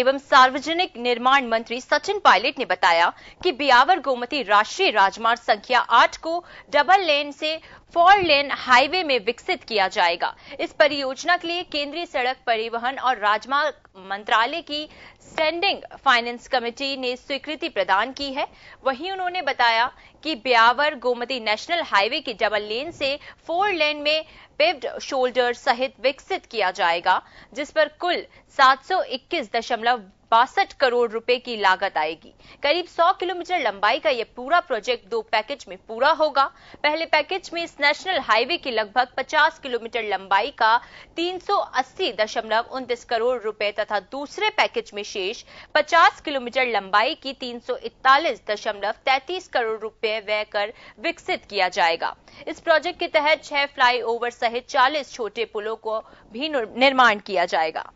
एवं सार्वजनिक निर्माण मंत्री सचिन पायलट ने बताया कि बियावर गोमती राष्ट्रीय राजमार्ग संख्या 8 को डबल लेन से फोर लेन हाईवे में विकसित किया जाएगा इस परियोजना के लिए केंद्रीय सड़क परिवहन और राजमार्ग मंत्रालय की स्टैंडिंग फाइनेंस कमेटी ने स्वीकृति प्रदान की है वहीं उन्होंने बताया कि ब्यावर गोमती नेशनल हाईवे की डबल लेन से फोर लेन में पेव्ड शोल्डर सहित विकसित किया जाएगा जिस पर कुल सात बासठ करोड़ रुपए की लागत आएगी करीब 100 किलोमीटर लंबाई का यह पूरा प्रोजेक्ट दो पैकेज में पूरा होगा पहले पैकेज में इस नेशनल हाईवे की लगभग 50 किलोमीटर लंबाई का तीन करोड़ रुपए तथा दूसरे पैकेज में शेष 50 किलोमीटर लंबाई की तीन करोड़ रुपए व्यय कर विकसित किया जाएगा इस प्रोजेक्ट के तहत छह फ्लाईओवर सहित चालीस छोटे पुलों को भी निर्माण किया जाएगा